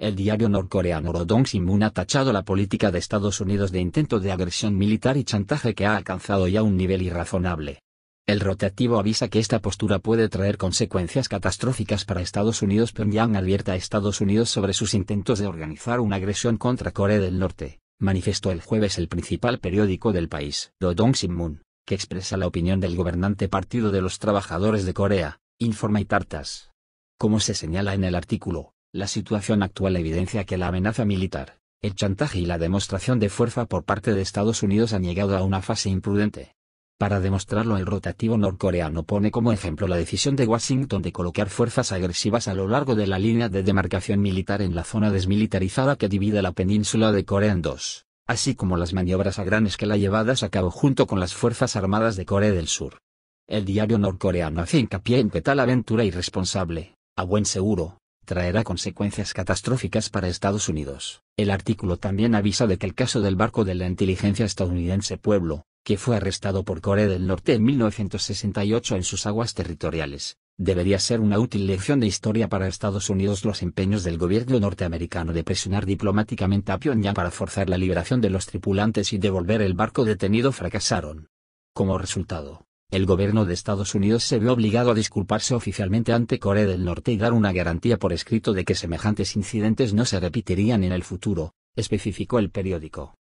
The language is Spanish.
El diario norcoreano Rodong Sinmun ha tachado la política de Estados Unidos de intento de agresión militar y chantaje que ha alcanzado ya un nivel irrazonable. El rotativo avisa que esta postura puede traer consecuencias catastróficas para Estados Unidos. Pyongyang advierta a Estados Unidos sobre sus intentos de organizar una agresión contra Corea del Norte, manifestó el jueves el principal periódico del país, Rodong Sinmun, que expresa la opinión del gobernante Partido de los Trabajadores de Corea, informa y tartas. Como se señala en el artículo, la situación actual evidencia que la amenaza militar, el chantaje y la demostración de fuerza por parte de Estados Unidos han llegado a una fase imprudente. Para demostrarlo el rotativo norcoreano pone como ejemplo la decisión de Washington de colocar fuerzas agresivas a lo largo de la línea de demarcación militar en la zona desmilitarizada que divide la península de Corea en dos, así como las maniobras a gran escala llevadas a cabo junto con las Fuerzas Armadas de Corea del Sur. El diario norcoreano hace hincapié en que tal aventura irresponsable, a buen seguro, traerá consecuencias catastróficas para Estados Unidos. El artículo también avisa de que el caso del barco de la inteligencia estadounidense Pueblo, que fue arrestado por Corea del Norte en 1968 en sus aguas territoriales, debería ser una útil lección de historia para Estados Unidos los empeños del gobierno norteamericano de presionar diplomáticamente a Pyongyang para forzar la liberación de los tripulantes y devolver el barco detenido fracasaron. Como resultado, el gobierno de Estados Unidos se vio obligado a disculparse oficialmente ante Corea del Norte y dar una garantía por escrito de que semejantes incidentes no se repetirían en el futuro, especificó el periódico.